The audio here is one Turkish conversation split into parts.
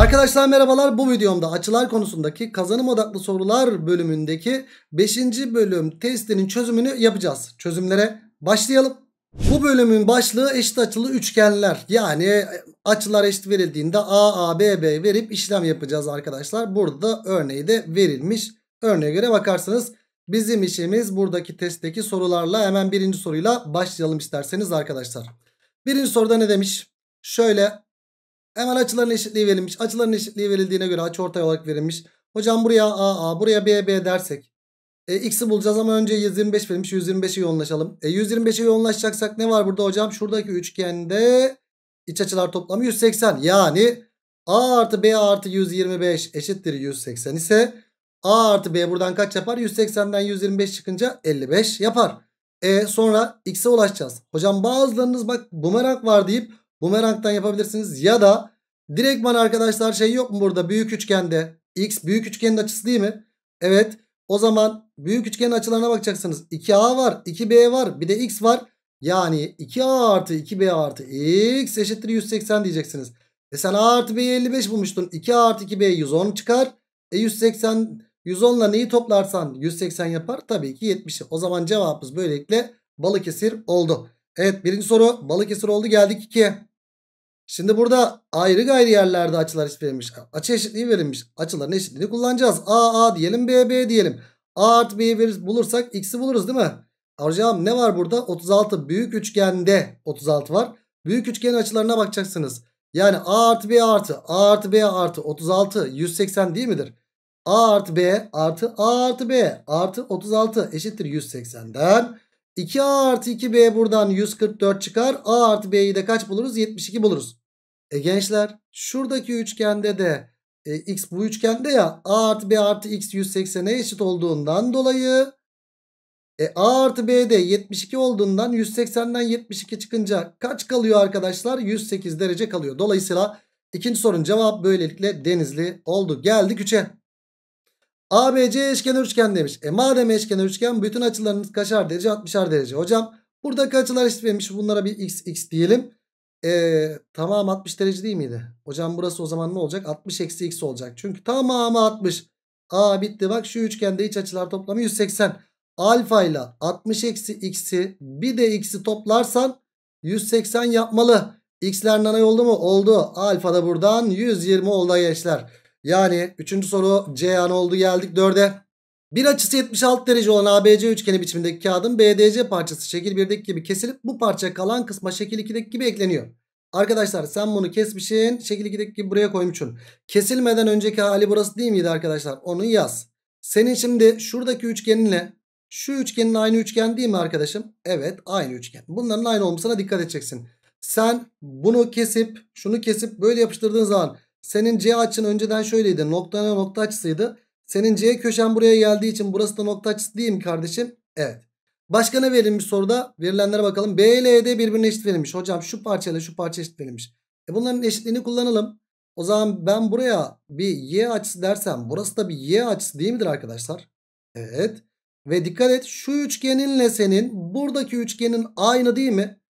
Arkadaşlar merhabalar bu videomda açılar konusundaki kazanım odaklı sorular bölümündeki 5. bölüm testinin çözümünü yapacağız. Çözümlere başlayalım. Bu bölümün başlığı eşit açılı üçgenler. Yani açılar eşit verildiğinde A, A, B, B verip işlem yapacağız arkadaşlar. Burada da örneği de verilmiş. Örneğe göre bakarsanız bizim işimiz buradaki testteki sorularla hemen birinci soruyla başlayalım isterseniz arkadaşlar. Birinci soruda ne demiş? Şöyle Hemen açıların eşitliği verilmiş. Açıların eşitliği verildiğine göre açı ortay olarak verilmiş. Hocam buraya A, buraya B, B dersek. E, X'i bulacağız ama önce 125 verilmiş. 125'e yoğunlaşalım. E, 125'e yoğunlaşacaksak ne var burada hocam? Şuradaki üçgende iç açılar toplamı 180. Yani A artı B artı 125 eşittir 180 ise A artı B buradan kaç yapar? 180'den 125 çıkınca 55 yapar. E sonra X'e ulaşacağız. Hocam bazılarınız bak bumerang var deyip bumerangdan yapabilirsiniz. Ya da Direktman arkadaşlar şey yok mu burada büyük üçgende? X büyük üçgenin açısı değil mi? Evet. O zaman büyük üçgenin açılarına bakacaksınız. 2A var, 2B var, bir de X var. Yani 2A artı 2B artı X eşittir 180 diyeceksiniz. E sen A artı B'yi 55 bulmuştun. 2A artı 2B 110 çıkar. E 180, 110 ile neyi toplarsan 180 yapar. Tabii ki 70'i. O zaman cevabımız böylelikle Balıkesir oldu. Evet birinci soru Balıkesir oldu geldik 2'ye. Şimdi burada ayrı gayrı yerlerde açılar eşit verilmiş. Açı eşitliği verilmiş. Açıların eşitliğini kullanacağız. A A diyelim B B diyelim. A artı B'yi bulursak X'i buluruz değil mi? Hocam ne var burada? 36 büyük üçgende 36 var. Büyük üçgenin açılarına bakacaksınız. Yani A artı B artı A artı B artı 36 180 değil midir? A artı B artı A artı B artı 36 eşittir 180'den. 2A artı 2B buradan 144 çıkar. A artı B'yi de kaç buluruz? 72 buluruz. E gençler şuradaki üçgende de e, x bu üçgende ya a artı b artı x 180'e eşit olduğundan dolayı e, a artı b de 72 olduğundan 180'den 72 çıkınca kaç kalıyor arkadaşlar? 108 derece kalıyor. Dolayısıyla ikinci sorun cevap böylelikle denizli oldu. Geldik 3'e. ABC eşkenar üçgen demiş. E madem eşkenar üçgen bütün açılarınız kaçar derece 60'ar derece. Hocam buradaki açılar eşit vermiş. Bunlara bir x x diyelim. E, tamam 60 derece değil miydi? Hocam burası o zaman ne olacak? 60 eksi x olacak. Çünkü tamamı 60. A bitti bak şu üçgende iç açılar toplamı 180. Alfa ile 60 eksi x'i bir de x'i toplarsan 180 yapmalı. X'ler nana oldu mu? Oldu. Alfa da buradan 120 oldu gençler. Yani 3. soru C an oldu geldik 4'e. Bir açısı 76 derece olan ABC üçgeni biçimindeki kağıdın BDC parçası şekil 1'deki gibi kesilip bu parça kalan kısma şekil 2'deki gibi ekleniyor. Arkadaşlar sen bunu kesmişsin. Şekil 2'deki gibi buraya koymuşsun. Kesilmeden önceki hali burası değil miydi arkadaşlar? Onu yaz. Senin şimdi şuradaki üçgeninle şu üçgenin aynı üçgen değil mi arkadaşım? Evet aynı üçgen. Bunların aynı olmasına dikkat edeceksin. Sen bunu kesip şunu kesip böyle yapıştırdığın zaman senin C açın önceden şöyleydi. Nokta nokta açısıydı. Senin C köşen buraya geldiği için burası da nokta açısı değil mi kardeşim? Evet. Başka ne verilmiş soruda? Verilenlere bakalım. B ile E'de birbirine eşit verilmiş. Hocam şu parçayla şu parça eşit verilmiş. E bunların eşitliğini kullanalım. O zaman ben buraya bir Y açısı dersem burası da bir Y açısı değil midir arkadaşlar? Evet. Ve dikkat et şu üçgeninle senin buradaki üçgenin aynı değil mi?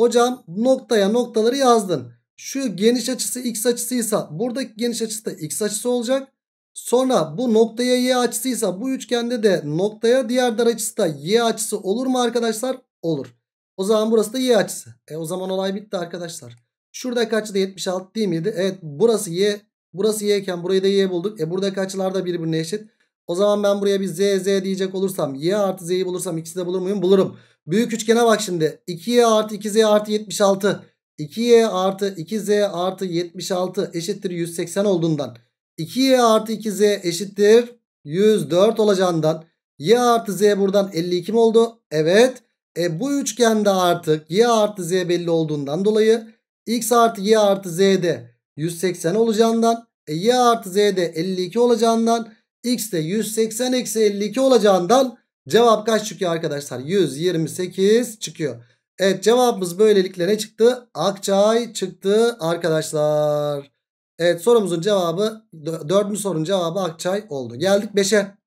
Hocam noktaya noktaları yazdın. Şu geniş açısı x açısıysa buradaki geniş açısı da x açısı olacak. Sonra bu noktaya y açısıysa bu üçgende de noktaya diğer dar açısı da y açısı olur mu arkadaşlar? Olur. O zaman burası da y açısı. E o zaman olay bitti arkadaşlar. Şurada kaçtı da 76 değil miydi? Evet burası y. Burası y iken burayı da y bulduk. E burada açılar da birbirine eşit. O zaman ben buraya bir z z diyecek olursam y artı z'yi bulursam ikisi de bulur muyum? Bulurum. Büyük üçgene bak şimdi. 2y artı 2z artı 76. 2y artı 2z artı 76 eşittir 180 olduğundan. 2y artı 2z eşittir 104 olacağından y artı z buradan 52 mi oldu? Evet. E bu üçgende artık y artı z belli olduğundan dolayı x artı y artı z de 180 olacağından e, y artı z de 52 olacağından x de 180 eksi 52 olacağından cevap kaç çıkıyor arkadaşlar? 128 çıkıyor. Evet cevabımız böylelikle ne çıktı? Akçay çıktı arkadaşlar. Evet sorumuzun cevabı dördüncü sorunun cevabı Akçay oldu. Geldik 5'e.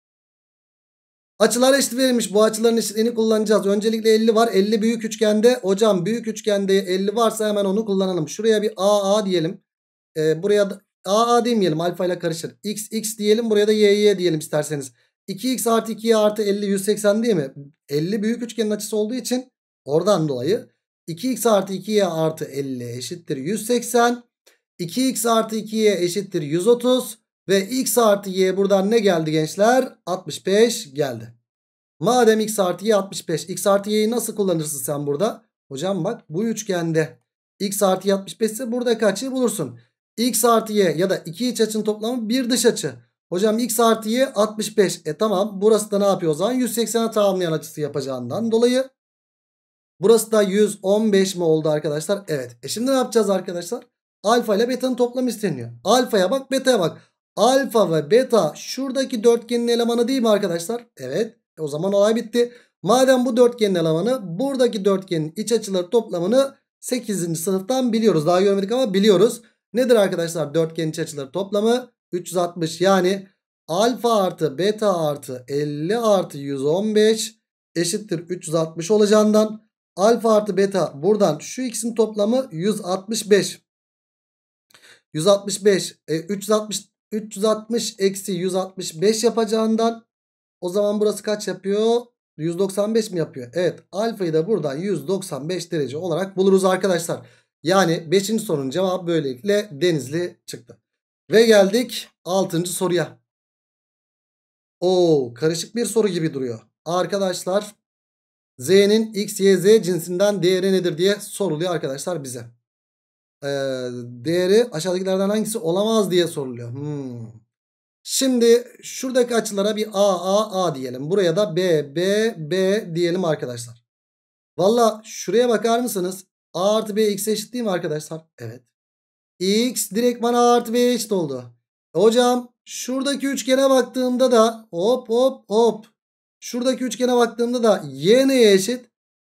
Açılar eşit verilmiş. Bu açıların eşitliğini kullanacağız. Öncelikle 50 var. 50 büyük üçgende. Hocam büyük üçgende 50 varsa hemen onu kullanalım. Şuraya bir AA diyelim. Ee, buraya da AA demeyelim. Alfa ile karışır. X X diyelim. Buraya da YY diyelim isterseniz. 2X artı 2Y artı 50 180 değil mi? 50 büyük üçgenin açısı olduğu için oradan dolayı 2X artı 2Y artı 50 eşittir 180. 2x artı 2y eşittir 130. Ve x artı y buradan ne geldi gençler? 65 geldi. Madem x artı y 65. x artı y'yi nasıl kullanırsın sen burada? Hocam bak bu üçgende x artı y 65 ise burada kaçı bulursun? x artı y ya da iki iç açının toplamı bir dış açı. Hocam x artı y 65. E tamam burası da ne yapıyor o zaman? 180'e tamamlayan açısı yapacağından dolayı. Burası da 115 mi oldu arkadaşlar? Evet. E şimdi ne yapacağız arkadaşlar? Alfa ile beta'nın toplamı isteniyor. Alfaya bak beta'ya bak. Alfa ve beta şuradaki dörtgenin elemanı değil mi arkadaşlar? Evet. E o zaman olay bitti. Madem bu dörtgenin elemanı buradaki dörtgenin iç açıları toplamını 8. sınıftan biliyoruz. Daha görmedik ama biliyoruz. Nedir arkadaşlar dörtgenin iç açıları toplamı? 360 yani alfa artı beta artı 50 artı 115 eşittir 360 olacağından alfa artı beta buradan şu ikisinin toplamı 165. 165 e, 360 360 eksi 165 yapacağından o zaman burası kaç yapıyor? 195 mi yapıyor? Evet alfayı da buradan 195 derece olarak buluruz arkadaşlar. Yani 5. sorunun cevabı böylelikle denizli çıktı. Ve geldik 6. soruya. Oo karışık bir soru gibi duruyor. Arkadaşlar Z'nin X, Y, Z cinsinden değeri nedir diye soruluyor arkadaşlar bize e, değeri aşağıdakilerden hangisi olamaz diye soruluyor. Hmm. Şimdi şuradaki açılara bir A, A, A diyelim. Buraya da B, B, B diyelim arkadaşlar. Valla şuraya bakar mısınız? A artı B x eşit değil mi arkadaşlar? Evet. X direkt bana A artı B eşit oldu. E hocam şuradaki üçgene baktığımda da hop hop hop. Şuradaki üçgene baktığımda da y neye eşit?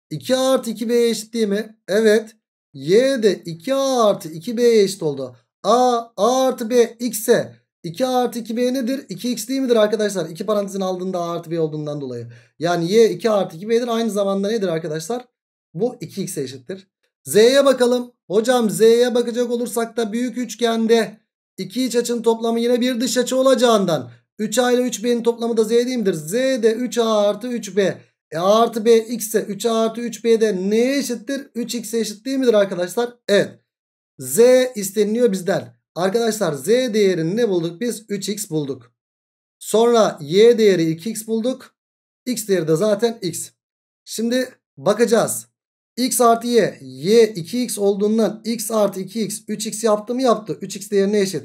2 artı 2 B eşit değil mi? Evet. Y de 2A artı 2B'ye eşit oldu. A, A artı B X'e 2 artı 2b nedir? 2x değil midir arkadaşlar? 2 parantezin aldığında a artı b olduğundan dolayı. Yani y 2 artı 2b'dir. Aynı zamanda nedir arkadaşlar? Bu 2x'e eşittir. Z'ye bakalım. Hocam Z'ye bakacak olursak da büyük üçgende iki iç açının toplamı yine bir dış açı olacağından 3a ile 3b'nin toplamı da Z değil midir? Z de 3a artı 3b. E A artı B x ise 3A artı 3B'de neye eşittir? 3X'e eşit değil midir arkadaşlar? Evet. Z isteniliyor bizden. Arkadaşlar Z değerini ne bulduk biz? 3X bulduk. Sonra Y değeri 2X bulduk. X değeri de zaten X. Şimdi bakacağız. X artı Y. Y 2X olduğundan X artı 2X 3X yaptı mı yaptı. 3X değerine eşit.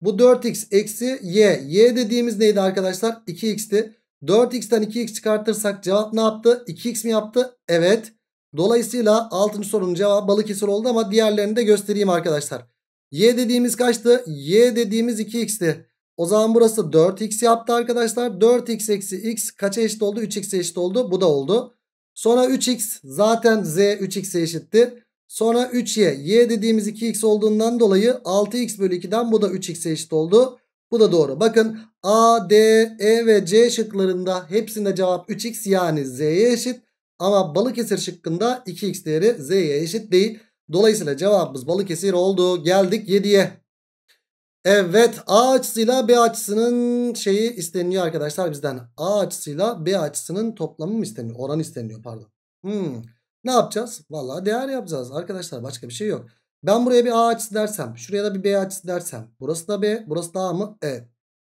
Bu 4X eksi Y. Y dediğimiz neydi arkadaşlar? 2X'ti. 4x'ten 2x çıkartırsak cevap ne yaptı? 2x mi yaptı? Evet. Dolayısıyla 6. sorunun cevabı Balıkesir oldu ama diğerlerini de göstereyim arkadaşlar. Y dediğimiz kaçtı? Y dediğimiz 2x'ti. O zaman burası 4x yaptı arkadaşlar. 4x eksi x kaça eşit oldu? 3x'e eşit oldu. Bu da oldu. Sonra 3x zaten z 3x'e eşitti. Sonra 3y. Y dediğimiz 2x olduğundan dolayı 6x bölü 2'den bu da 3x'e eşit oldu. Bu da doğru. Bakın A, D, E ve C şıklarında hepsinde cevap 3x yani Z'ye eşit. Ama Balıkesir şıkkında 2x değeri Z'ye eşit değil. Dolayısıyla cevabımız Balıkesir oldu. Geldik 7'ye. Evet A açısıyla B açısının şeyi isteniyor arkadaşlar bizden. A açısıyla B açısının toplamı mı isteniyor? Oran isteniyor pardon. Hmm. Ne yapacağız? Valla değer yapacağız arkadaşlar. Başka bir şey yok. Ben buraya bir A açısı dersem. Şuraya da bir B açısı dersem. Burası da B. Burası da A mı? E.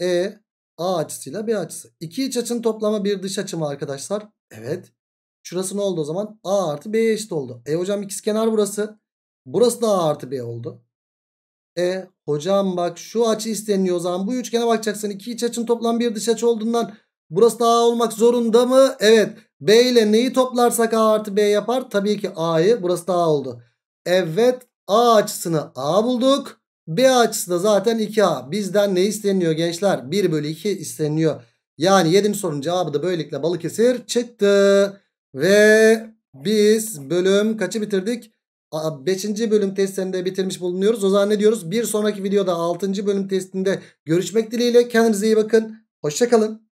E. A açısıyla B açısı. İki iç açının toplamı bir dış açı mı arkadaşlar? Evet. Şurası ne oldu o zaman? A artı B eşit oldu. E hocam ikizkenar burası. Burası da A artı B oldu. E hocam bak şu açı isteniyor o zaman. Bu üçgene bakacaksın. İki iç açının toplam bir dış açı olduğundan burası da A olmak zorunda mı? Evet. B ile neyi toplarsak A artı B yapar? Tabii ki A'yı. Burası da A oldu. Evet A açısını A bulduk. B açısı da zaten 2A. Bizden ne isteniyor gençler? 1 bölü 2 isteniyor. Yani 7. sorunun cevabı da böylelikle Balıkesir çıktı. Ve biz bölüm kaçı bitirdik? 5. bölüm testini bitirmiş bulunuyoruz. O zaman ne diyoruz? Bir sonraki videoda 6. bölüm testinde görüşmek dileğiyle. Kendinize iyi bakın. Hoşçakalın.